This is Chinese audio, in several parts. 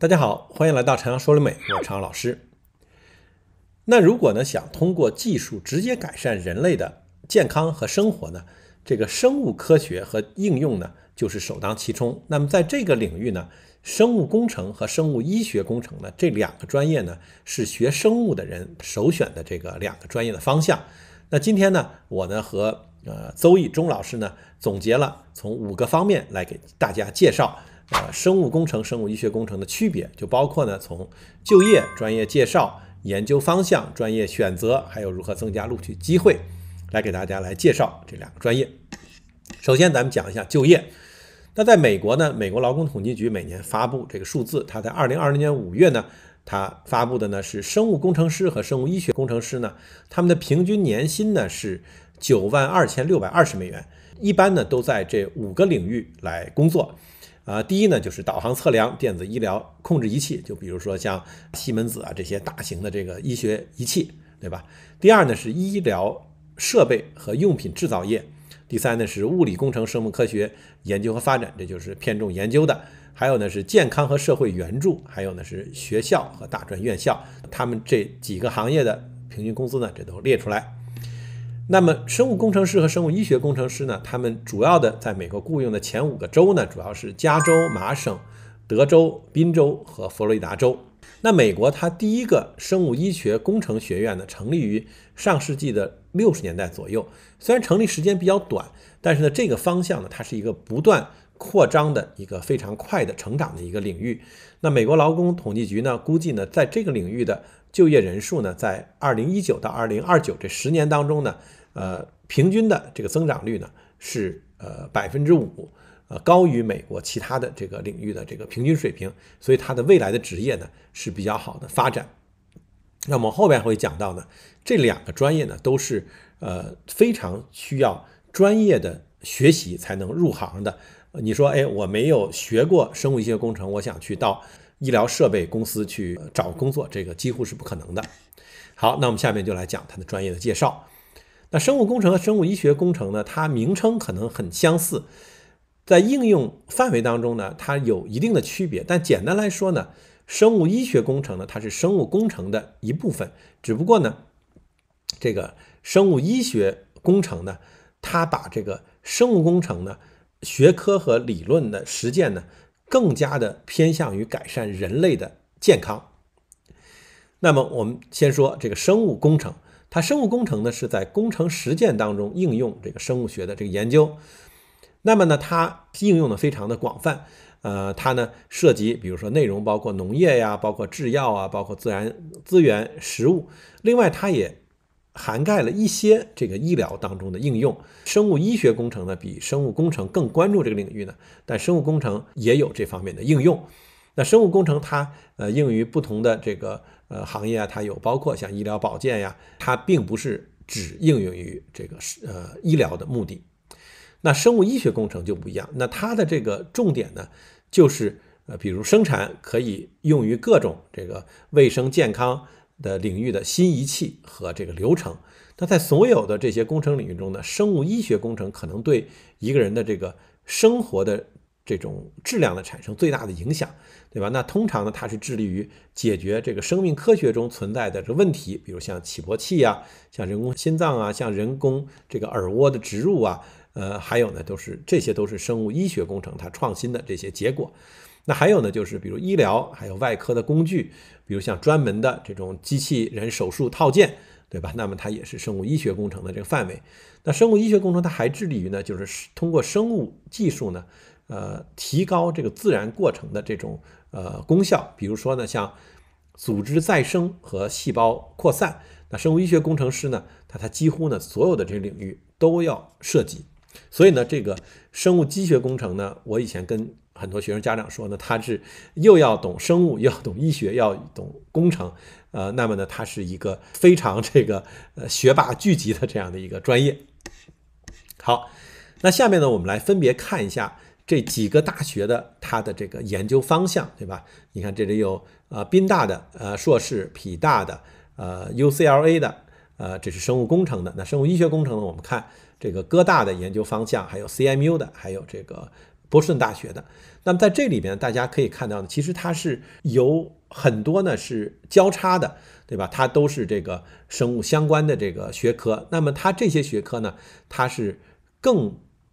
大家好，欢迎来到陈阳说美，我是陈阳老师。那如果呢想通过技术直接改善人类的健康和生活呢，这个生物科学和应用呢就是首当其冲。那么在这个领域呢，生物工程和生物医学工程呢这两个专业呢是学生物的人首选的这个两个专业的方向。那今天呢，我呢和呃邹毅忠老师呢总结了从五个方面来给大家介绍。呃，生物工程、生物医学工程的区别，就包括呢，从就业、专业介绍、研究方向、专业选择，还有如何增加录取机会，来给大家来介绍这两个专业。首先，咱们讲一下就业。那在美国呢，美国劳工统计局每年发布这个数字。它在二零二零年五月呢，它发布的呢是生物工程师和生物医学工程师呢，他们的平均年薪呢是九万二千六百二十美元，一般呢都在这五个领域来工作。啊，第一呢，就是导航测量、电子医疗控制仪器，就比如说像西门子啊这些大型的这个医学仪器，对吧？第二呢是医疗设备和用品制造业，第三呢是物理工程、生物科学研究和发展，这就是偏重研究的。还有呢是健康和社会援助，还有呢是学校和大专院校，他们这几个行业的平均工资呢，这都列出来。那么，生物工程师和生物医学工程师呢？他们主要的在美国雇佣的前五个州呢，主要是加州、麻省、德州、宾州和佛罗里达州。那美国它第一个生物医学工程学院呢，成立于上世纪的六十年代左右。虽然成立时间比较短，但是呢，这个方向呢，它是一个不断扩张的一个非常快的成长的一个领域。那美国劳工统计局呢，估计呢，在这个领域的就业人数呢，在二零一九到二零二九这十年当中呢。呃，平均的这个增长率呢是呃百分之五，呃，高于美国其他的这个领域的这个平均水平，所以它的未来的职业呢是比较好的发展。那么后边会讲到呢，这两个专业呢都是呃非常需要专业的学习才能入行的。你说哎，我没有学过生物医学工程，我想去到医疗设备公司去找工作，这个几乎是不可能的。好，那我们下面就来讲它的专业的介绍。那生物工程和生物医学工程呢？它名称可能很相似，在应用范围当中呢，它有一定的区别。但简单来说呢，生物医学工程呢，它是生物工程的一部分，只不过呢，这个生物医学工程呢，它把这个生物工程呢学科和理论的实践呢，更加的偏向于改善人类的健康。那么我们先说这个生物工程。它生物工程呢，是在工程实践当中应用这个生物学的这个研究。那么呢，它应用的非常的广泛，呃，它呢涉及，比如说内容包括农业呀，包括制药啊，包括自然资源、食物，另外它也涵盖了一些这个医疗当中的应用。生物医学工程呢，比生物工程更关注这个领域呢，但生物工程也有这方面的应用。那生物工程它呃应用于不同的这个呃行业啊，它有包括像医疗保健呀，它并不是只应用于这个呃医疗的目的。那生物医学工程就不一样，那它的这个重点呢，就是呃比如生产可以用于各种这个卫生健康的领域的新仪器和这个流程。那在所有的这些工程领域中呢，生物医学工程可能对一个人的这个生活的。这种质量的产生最大的影响，对吧？那通常呢，它是致力于解决这个生命科学中存在的这问题，比如像起搏器啊，像人工心脏啊，像人工这个耳蜗的植入啊，呃，还有呢，都是这些都是生物医学工程它创新的这些结果。那还有呢，就是比如医疗，还有外科的工具，比如像专门的这种机器人手术套件，对吧？那么它也是生物医学工程的这个范围。那生物医学工程它还致力于呢，就是通过生物技术呢。呃，提高这个自然过程的这种呃功效，比如说呢，像组织再生和细胞扩散。那生物医学工程师呢，他他几乎呢所有的这个领域都要涉及。所以呢，这个生物机学工程呢，我以前跟很多学生家长说呢，他是又要懂生物，又要懂医学，要懂工程。呃，那么呢，它是一个非常这个呃学霸聚集的这样的一个专业。好，那下面呢，我们来分别看一下。这几个大学的它的这个研究方向，对吧？你看这里有呃宾大的呃硕士，匹大的呃 UCLA 的呃这是生物工程的，那生物医学工程呢？我们看这个哥大的研究方向，还有 c m u 的，还有这个波士顿大学的。那么在这里边，大家可以看到呢，其实它是有很多呢是交叉的，对吧？它都是这个生物相关的这个学科。那么它这些学科呢，它是更。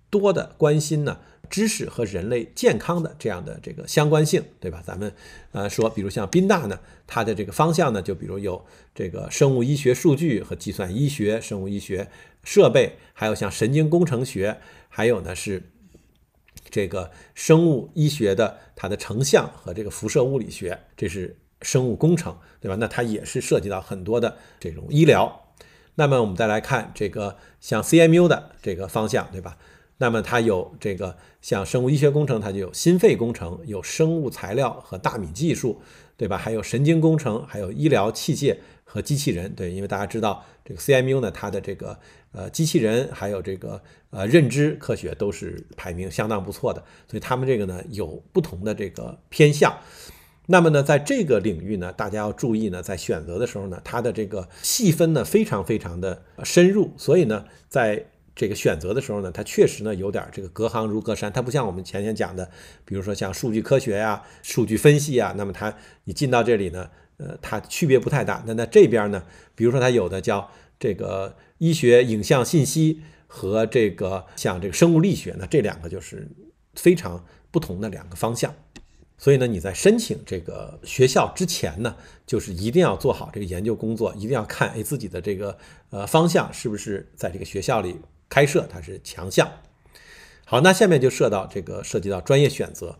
多的关心呢，知识和人类健康的这样的这个相关性，对吧？咱们呃说，比如像宾大呢，它的这个方向呢，就比如有这个生物医学数据和计算医学、生物医学设备，还有像神经工程学，还有呢是这个生物医学的它的成像和这个辐射物理学，这是生物工程，对吧？那它也是涉及到很多的这种医疗。那么我们再来看这个像 CMU 的这个方向，对吧？那么它有这个像生物医学工程，它就有心肺工程，有生物材料和大米技术，对吧？还有神经工程，还有医疗器械和机器人，对。因为大家知道这个 c m u 呢，它的这个呃机器人，还有这个呃认知科学都是排名相当不错的，所以他们这个呢有不同的这个偏向。那么呢，在这个领域呢，大家要注意呢，在选择的时候呢，它的这个细分呢非常非常的深入，所以呢，在这个选择的时候呢，它确实呢有点这个隔行如隔山。它不像我们前天讲的，比如说像数据科学呀、数据分析啊，那么它你进到这里呢，呃，它区别不太大。那那这边呢，比如说它有的叫这个医学影像信息和这个像这个生物力学，那这两个就是非常不同的两个方向。所以呢，你在申请这个学校之前呢，就是一定要做好这个研究工作，一定要看哎自己的这个呃方向是不是在这个学校里。开设它是强项，好，那下面就涉到这个涉及到专业选择。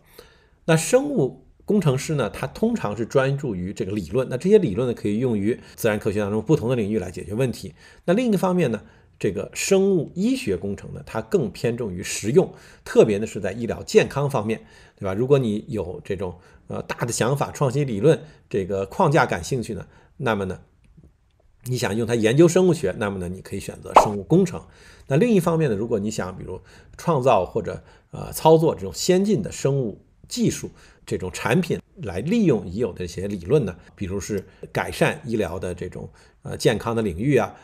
那生物工程师呢，他通常是专注于这个理论。那这些理论呢，可以用于自然科学当中不同的领域来解决问题。那另一方面呢，这个生物医学工程呢，它更偏重于实用，特别呢是在医疗健康方面，对吧？如果你有这种呃大的想法、创新理论这个框架感兴趣呢，那么呢。你想用它研究生物学，那么呢，你可以选择生物工程。那另一方面呢，如果你想比如创造或者呃操作这种先进的生物技术这种产品，来利用已有的一些理论呢，比如是改善医疗的这种呃健康的领域啊，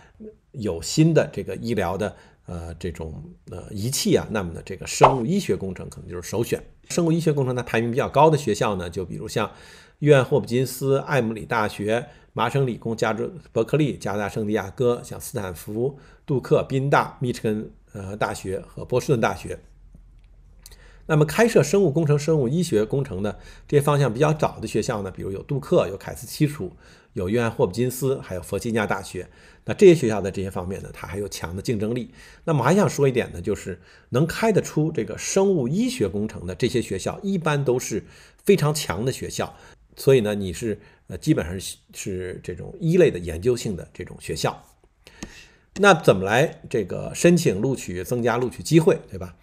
有新的这个医疗的呃这种呃仪器啊，那么呢，这个生物医学工程可能就是首选。生物医学工程它排名比较高的学校呢，就比如像。约翰霍普金斯、爱姆里大学、麻省理工、加州伯克利、加拿大圣地亚哥，像斯坦福、杜克、宾大、密歇根呃大学和波士顿大学。那么开设生物工程、生物医学工程的这些方向比较早的学校呢，比如有杜克、有凯斯西储、有约翰霍普金斯，还有佛吉尼亚大学。那这些学校在这些方面呢，它还有强的竞争力。那么还想说一点呢，就是能开得出这个生物医学工程的这些学校，一般都是非常强的学校。所以呢，你是呃基本上是是这种一类的研究性的这种学校，那怎么来这个申请录取、增加录取机会，对吧？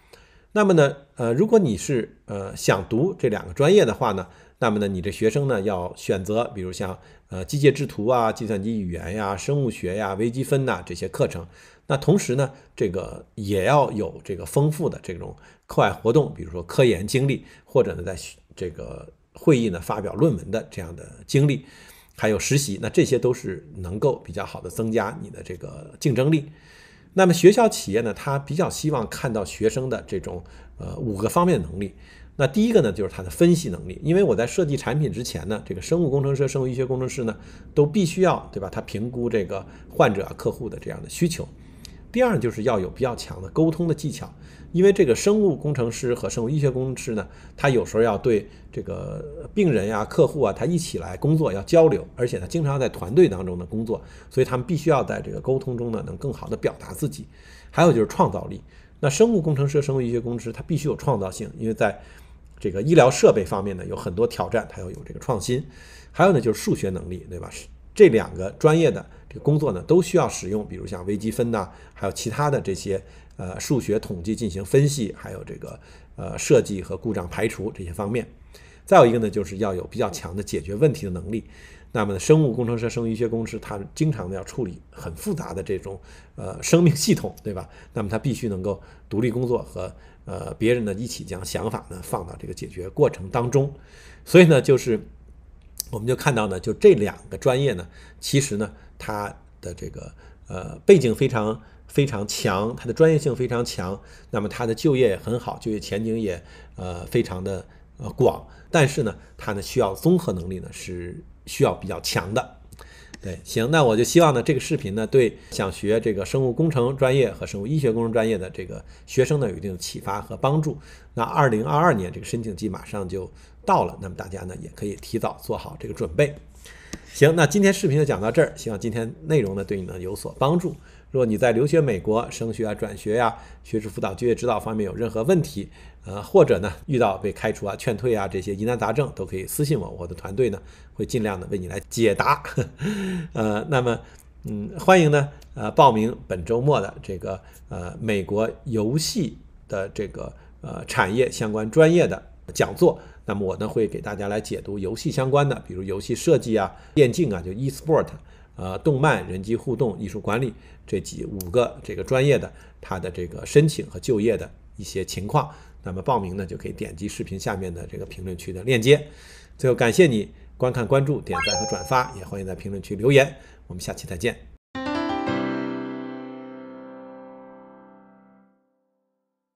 那么呢，呃，如果你是呃想读这两个专业的话呢，那么呢，你这学生呢要选择，比如像呃机械制图啊、计算机语言呀、生物学呀、微积分呐这些课程，那同时呢，这个也要有这个丰富的这种课外活动，比如说科研经历，或者呢在这个。会议呢，发表论文的这样的经历，还有实习，那这些都是能够比较好的增加你的这个竞争力。那么学校企业呢，它比较希望看到学生的这种呃五个方面能力。那第一个呢，就是他的分析能力，因为我在设计产品之前呢，这个生物工程师、生物医学工程师呢，都必须要对吧？他评估这个患者客户的这样的需求。第二就是要有比较强的沟通的技巧。因为这个生物工程师和生物医学工程师呢，他有时候要对这个病人呀、客户啊，他一起来工作，要交流，而且呢，经常在团队当中的工作，所以他们必须要在这个沟通中呢，能更好的表达自己。还有就是创造力。那生物工程师、生物医学工程师他必须有创造性，因为在这个医疗设备方面呢，有很多挑战，他要有这个创新。还有呢，就是数学能力，对吧？这两个专业的这个工作呢，都需要使用，比如像微积分呐，还有其他的这些。呃，数学统计进行分析，还有这个呃设计和故障排除这些方面。再有一个呢，就是要有比较强的解决问题的能力。那么生物工程师、生物医学工程师，他经常的要处理很复杂的这种呃生命系统，对吧？那么他必须能够独立工作和呃别人呢一起将想法呢放到这个解决过程当中。所以呢，就是我们就看到呢，就这两个专业呢，其实呢，它的这个呃背景非常。非常强，它的专业性非常强，那么它的就业也很好，就业前景也呃非常的呃广。但是呢，它呢需要综合能力呢是需要比较强的。对，行，那我就希望呢这个视频呢对想学这个生物工程专业和生物医学工程专业的这个学生呢有一定的启发和帮助。那二零二二年这个申请季马上就到了，那么大家呢也可以提早做好这个准备。行，那今天视频就讲到这儿，希望今天内容呢对你呢有所帮助。若你在留学美国、升学啊、转学呀、学术辅导、就业指导方面有任何问题，呃，或者呢遇到被开除啊、劝退啊这些疑难杂症，都可以私信我，我的团队呢会尽量的为你来解答。呃，那么，嗯，欢迎呢，呃，报名本周末的这个呃美国游戏的这个呃产业相关专业的讲座。那么我呢会给大家来解读游戏相关的，比如游戏设计啊、电竞啊，就 e-sport。呃，动漫、人机互动、艺术管理这几五个这个专业的，它的这个申请和就业的一些情况，那么报名呢，就可以点击视频下面的这个评论区的链接。最后，感谢你观看、关注、点赞和转发，也欢迎在评论区留言。我们下期再见。